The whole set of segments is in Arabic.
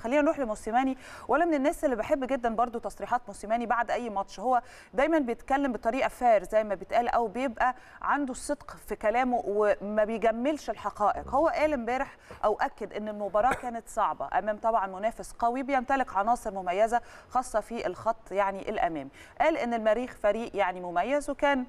خلينا نروح لموسيماني وانا من الناس اللي بحب جدا برضو تصريحات موسيماني بعد اي ماتش هو دايما بيتكلم بطريقه فير زي ما بيتقال او بيبقى عنده الصدق في كلامه وما بيجملش الحقائق هو قال امبارح او اكد ان المباراه كانت صعبه امام طبعا منافس قوي بيمتلك عناصر مميزه خاصه في الخط يعني الامامي قال ان المريخ فريق يعني مميز وكان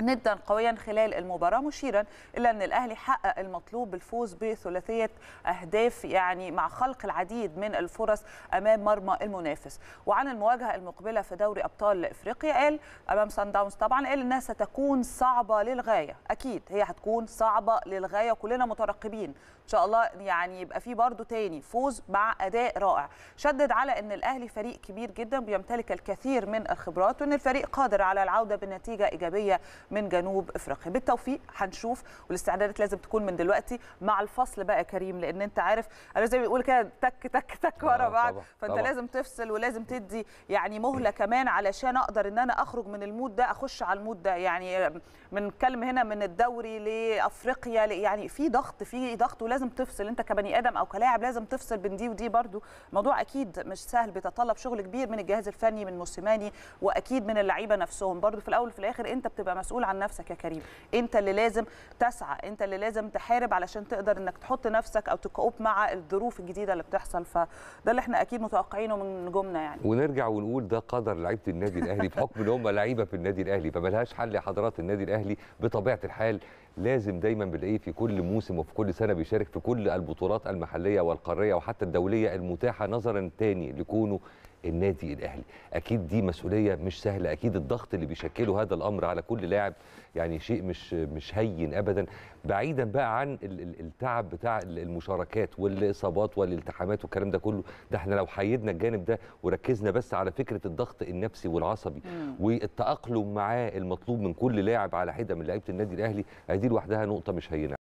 ندا قويا خلال المباراة مشيرا إلى أن الأهلي حقق المطلوب بالفوز بثلاثية أهداف يعني مع خلق العديد من الفرص أمام مرمى المنافس وعن المواجهة المقبلة في دوري أبطال إفريقيا قال أمام سان داونز طبعا قال إنها ستكون صعبة للغاية أكيد هي هتكون صعبة للغاية كلنا مترقبين إن شاء الله يعني يبقى في برضه تاني فوز مع أداء رائع شدد على أن الأهلي فريق كبير جدا بيمتلك الكثير من الخبرات وأن الفريق قادر على العودة بنتيجة إيجابية من جنوب افريقيا بالتوفيق هنشوف والاستعدادات لازم تكون من دلوقتي مع الفصل بقى كريم لان انت عارف انا زي ما بيقول كده تك تك تك ورا آه، بعض فانت طبعا. لازم تفصل ولازم تدي يعني مهله كمان علشان اقدر ان انا اخرج من المود ده اخش على المود ده يعني من كلمه هنا من الدوري لافريقيا يعني في ضغط في ضغط ولازم تفصل انت كبني ادم او كلاعب لازم تفصل بين دي ودي برده موضوع اكيد مش سهل بيتطلب شغل كبير من الجهاز الفني من موسيماني واكيد من اللعيبه نفسهم برده في الاول وفي الاخر انت بتبقى مسؤول مسؤول عن نفسك يا كريم انت اللي لازم تسعى انت اللي لازم تحارب علشان تقدر انك تحط نفسك او تكوب مع الظروف الجديده اللي بتحصل فده اللي احنا اكيد متوقعينه من نجومنا يعني ونرجع ونقول ده قدر لعيبه النادي الاهلي بحكم ان هم لعيبه في النادي الاهلي فملهاش حل يا حضرات النادي الاهلي بطبيعه الحال لازم دايما بنلاقيه في كل موسم وفي كل سنه بيشارك في كل البطولات المحليه والقاريه وحتى الدوليه المتاحه نظرا تاني لكونه النادي الاهلي اكيد دي مسؤوليه مش سهله اكيد الضغط اللي بيشكله هذا الامر على كل لاعب يعني شيء مش مش هين ابدا بعيدا بقى عن التعب بتاع المشاركات والاصابات والالتحامات والكلام ده كله ده احنا لو حيدنا الجانب ده وركزنا بس على فكره الضغط النفسي والعصبي والتاقلم معاه المطلوب من كل لاعب على حده من لعيبه النادي الاهلي دي لوحدها نقطه مش هينه